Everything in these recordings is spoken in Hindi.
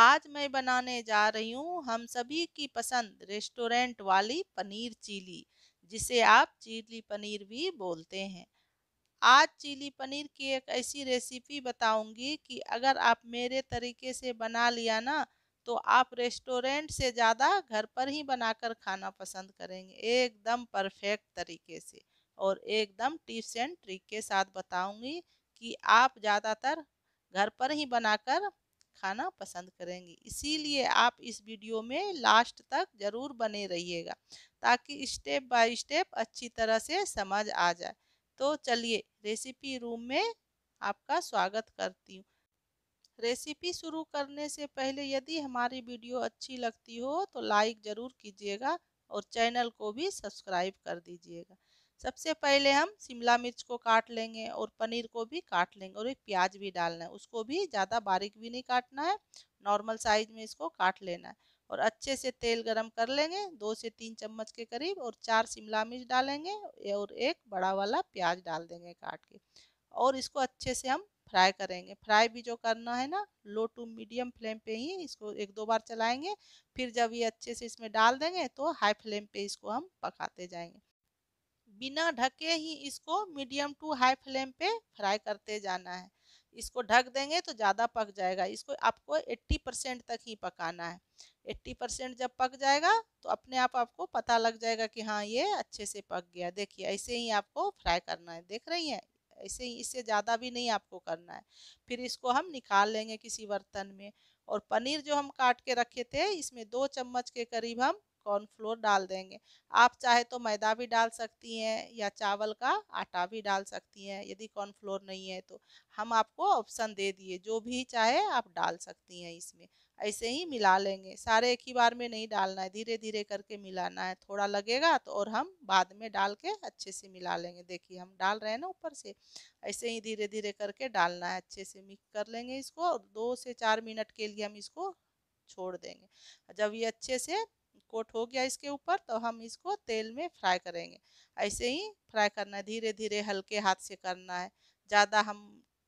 आज मैं बनाने जा रही हूँ हम सभी की पसंद रेस्टोरेंट वाली पनीर चिली जिसे आप चिली पनीर भी बोलते हैं आज चिली पनीर की एक ऐसी रेसिपी बताऊंगी कि अगर आप मेरे तरीके से बना लिया ना तो आप रेस्टोरेंट से ज़्यादा घर पर ही बनाकर खाना पसंद करेंगे एकदम परफेक्ट तरीके से और एकदम टिप्स एंड ट्रिक के साथ बताऊंगी कि आप ज़्यादातर घर पर ही बनाकर खाना पसंद करेंगी इसीलिए आप इस वीडियो में लास्ट तक ज़रूर बने रहिएगा ताकि स्टेप बाय स्टेप अच्छी तरह से समझ आ जाए तो चलिए रेसिपी रूम में आपका स्वागत करती हूँ रेसिपी शुरू करने से पहले यदि हमारी वीडियो अच्छी लगती हो तो लाइक ज़रूर कीजिएगा और चैनल को भी सब्सक्राइब कर दीजिएगा सबसे पहले हम शिमला मिर्च को काट लेंगे और पनीर को भी काट लेंगे और एक प्याज भी डालना है उसको भी ज़्यादा बारीक भी नहीं काटना है नॉर्मल साइज में इसको काट लेना है और अच्छे से तेल गरम कर लेंगे दो से तीन चम्मच के करीब और चार शिमला मिर्च डालेंगे और एक बड़ा वाला प्याज डाल देंगे काट के और इसको अच्छे से हम फ्राई करेंगे फ्राई भी जो करना है ना लो टू मीडियम फ्लेम पे ही इसको एक दो बार चलाएंगे फिर जब ये अच्छे से इसमें डाल देंगे तो हाई फ्लेम पे इसको हम पकाते जाएंगे बिना ढके ही इसको मीडियम टू हाई फ्लेम पे फ्राई करते जाना है इसको ढक देंगे तो ज़्यादा पक जाएगा इसको आपको 80 परसेंट तक ही पकाना है 80 परसेंट जब पक जाएगा तो अपने आप आपको पता लग जाएगा कि हाँ ये अच्छे से पक गया देखिए ऐसे ही आपको फ्राई करना है देख रही हैं ऐसे ही इससे ज़्यादा भी नहीं आपको करना है फिर इसको हम निकाल लेंगे किसी बर्तन में और पनीर जो हम काट के रखे थे इसमें दो चम्मच के करीब हम कॉर्नफ्लोर डाल देंगे आप चाहे तो मैदा भी डाल सकती हैं या चावल का आटा भी डाल सकती हैं यदि कॉर्नफ्लोर नहीं है तो हम आपको ऑप्शन दे दिए जो भी चाहे आप डाल सकती हैं इसमें ऐसे ही मिला लेंगे सारे एक ही बार में नहीं डालना है धीरे धीरे करके मिलाना है थोड़ा लगेगा तो और हम बाद में डाल के अच्छे से मिला लेंगे देखिए हम डाल रहे हैं ना ऊपर से ऐसे ही धीरे धीरे करके डालना है अच्छे से मिक्स कर लेंगे इसको और दो से चार मिनट के लिए हम इसको छोड़ देंगे जब ये अच्छे से कोट हो गया इसके ऊपर तो हम इसको तेल में फ्राई करेंगे ऐसे ही फ्राई करना है धीरे धीरे हल्के हाथ से करना है ज़्यादा हम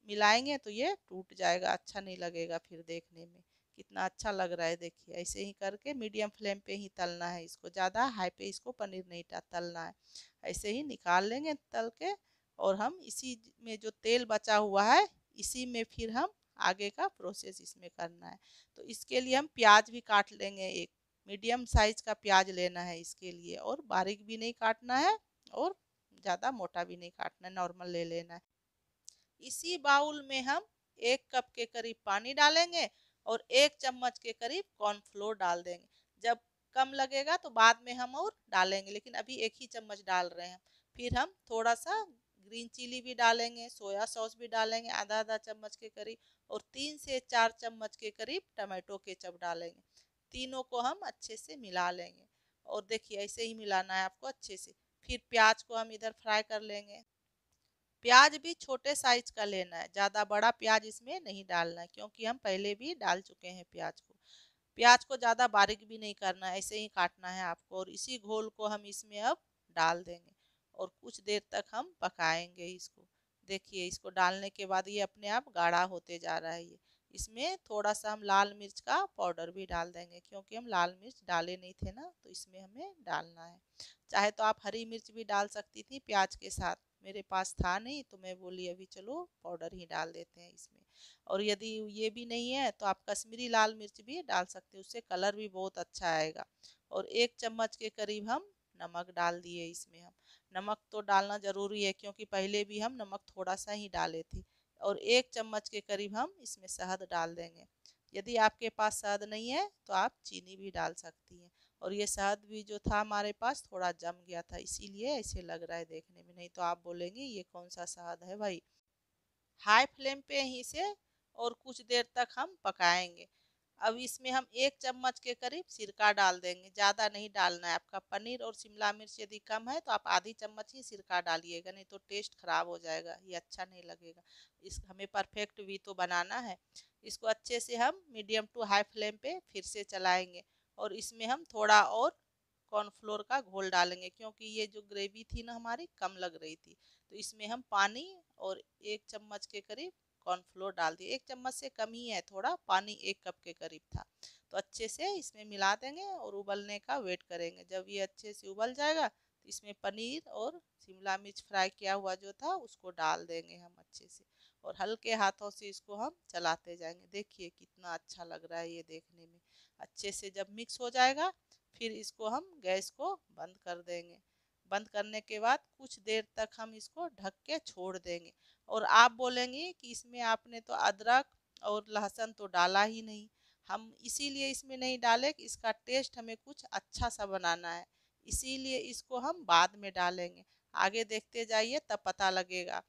मिलाएंगे तो ये टूट जाएगा अच्छा नहीं लगेगा फिर देखने में कितना अच्छा लग रहा है देखिए ऐसे ही करके मीडियम फ्लेम पे ही तलना है इसको ज़्यादा हाई पे इसको पनीर नहीं तलना है ऐसे ही निकाल लेंगे तल के और हम इसी में जो तेल बचा हुआ है इसी में फिर हम आगे का प्रोसेस इसमें करना है तो इसके लिए हम प्याज भी काट लेंगे एक मीडियम साइज का प्याज लेना है इसके लिए और बारीक भी नहीं काटना है और ज़्यादा मोटा भी नहीं काटना है नॉर्मल ले लेना है इसी बाउल में हम एक कप के करीब पानी डालेंगे और एक चम्मच के करीब कॉर्नफ्लोर डाल देंगे जब कम लगेगा तो बाद में हम और डालेंगे लेकिन अभी एक ही चम्मच डाल रहे हैं फिर हम थोड़ा सा ग्रीन चिली भी डालेंगे सोया सॉस भी डालेंगे आधा आधा चम्मच के करीब और तीन से चार चम्मच के करीब टमाटो केचप डालेंगे तीनों को हम अच्छे से मिला लेंगे और देखिए ऐसे ही मिलाना है आपको अच्छे से फिर प्याज को हम इधर फ्राई कर लेंगे प्याज भी छोटे साइज का लेना है ज़्यादा बड़ा प्याज इसमें नहीं डालना है क्योंकि हम पहले भी डाल चुके हैं प्याज को प्याज को ज़्यादा बारीक भी नहीं करना है ऐसे ही काटना है आपको और इसी घोल को हम इसमें अब डाल देंगे और कुछ देर तक हम पकाएंगे इसको देखिए इसको डालने के बाद ये अपने आप गाढ़ा होते जा रहा है ये इसमें थोड़ा सा हम लाल मिर्च का पाउडर भी डाल देंगे क्योंकि हम लाल मिर्च डाले नहीं थे ना तो इसमें हमें डालना है चाहे तो आप हरी मिर्च भी डाल सकती थी प्याज के साथ मेरे पास था नहीं तो मैं बोली अभी चलो पाउडर ही डाल देते हैं इसमें और यदि ये भी नहीं है तो आप कश्मीरी लाल मिर्च भी डाल सकते हैं उससे कलर भी बहुत अच्छा आएगा और एक चम्मच के करीब हम नमक डाल दिए इसमें हम नमक तो डालना ज़रूरी है क्योंकि पहले भी हम नमक थोड़ा सा ही डाले थे और एक चम्मच के करीब हम इसमें शहद डाल देंगे यदि आपके पास शहद नहीं है तो आप चीनी भी डाल सकती हैं और ये शहद भी जो था हमारे पास थोड़ा जम गया था इसीलिए ऐसे लग रहा है देखने में नहीं तो आप बोलेंगे ये कौन सा शहद है भाई हाई फ्लेम पे ही से और कुछ देर तक हम पकाएंगे अब इसमें हम एक चम्मच के करीब सिरका डाल देंगे ज़्यादा नहीं डालना है आपका पनीर और शिमला मिर्च यदि कम है तो आप आधी चम्मच ही सिरका डालिएगा नहीं तो टेस्ट ख़राब हो जाएगा ये अच्छा नहीं लगेगा इस हमें परफेक्ट भी तो बनाना है इसको अच्छे से हम मीडियम टू हाई फ्लेम पर फिर से चलाएँगे और इसमें हम थोड़ा और कॉर्नफ्लोर का घोल डालेंगे क्योंकि ये जो ग्रेवी थी ना हमारी कम लग रही थी तो इसमें हम पानी और एक चम्मच के करीब कॉर्नफ्लोर डाल दिए एक चम्मच से कम ही है थोड़ा पानी एक कप के करीब था तो अच्छे से इसमें मिला देंगे और उबलने का वेट करेंगे जब ये अच्छे से उबल जाएगा तो इसमें पनीर और शिमला मिर्च फ्राई किया हुआ जो था उसको डाल देंगे हम अच्छे से और हल्के हाथों से इसको हम चलाते जाएंगे देखिए कितना अच्छा लग रहा है ये देखने में अच्छे से जब मिक्स हो जाएगा फिर इसको हम गैस को बंद कर देंगे बंद करने के बाद कुछ देर तक हम इसको ढक के छोड़ देंगे और आप बोलेंगे कि इसमें आपने तो अदरक और लहसुन तो डाला ही नहीं हम इसीलिए इसमें नहीं डाले कि इसका टेस्ट हमें कुछ अच्छा सा बनाना है इसीलिए इसको हम बाद में डालेंगे आगे देखते जाइए तब पता लगेगा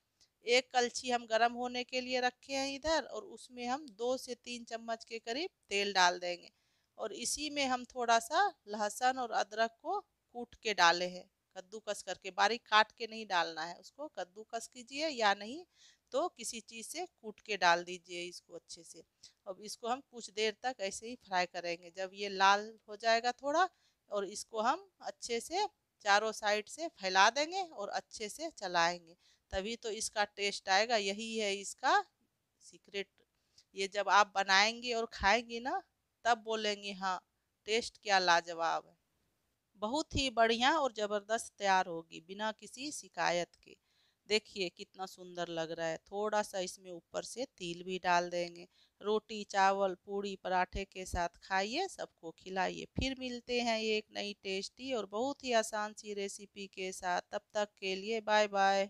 एक कलछी हम गरम होने के लिए रखे हैं इधर और उसमें हम दो से तीन चम्मच के करीब तेल डाल देंगे और इसी में हम थोड़ा सा लहसुन और अदरक को कूट के डाले हैं कद्दूकस करके बारीक काट के नहीं डालना है उसको कद्दूकस कीजिए या नहीं तो किसी चीज़ से कूट के डाल दीजिए इसको अच्छे से अब इसको हम कुछ देर तक ऐसे ही फ्राई करेंगे जब ये लाल हो जाएगा थोड़ा और इसको हम अच्छे से चारों साइड से फैला देंगे और अच्छे से चलाएंगे तभी तो इसका टेस्ट आएगा यही है इसका सीक्रेट ये जब आप बनाएंगे और खाएंगे ना तब बोलेंगे हाँ टेस्ट क्या लाजवाब है बहुत ही बढ़िया और ज़बरदस्त तैयार होगी बिना किसी शिकायत के देखिए कितना सुंदर लग रहा है थोड़ा सा इसमें ऊपर से तिल भी डाल देंगे रोटी चावल पूड़ी पराठे के साथ खाइए सबको खिलाइए फिर मिलते हैं एक नई टेस्टी और बहुत ही आसान सी रेसिपी के साथ तब तक के लिए बाय बाय